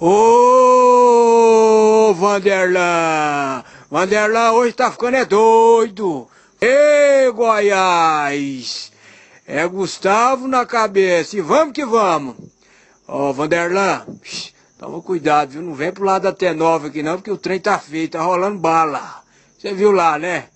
Ô, Vanderlan! Vanderlan hoje tá ficando é doido! Ê, Goiás! É Gustavo na cabeça e vamos que vamos! Ó, Vanderlan, toma cuidado, viu? Não vem pro lado da T9 aqui não, porque o trem tá feio, tá rolando bala. Você viu lá, né?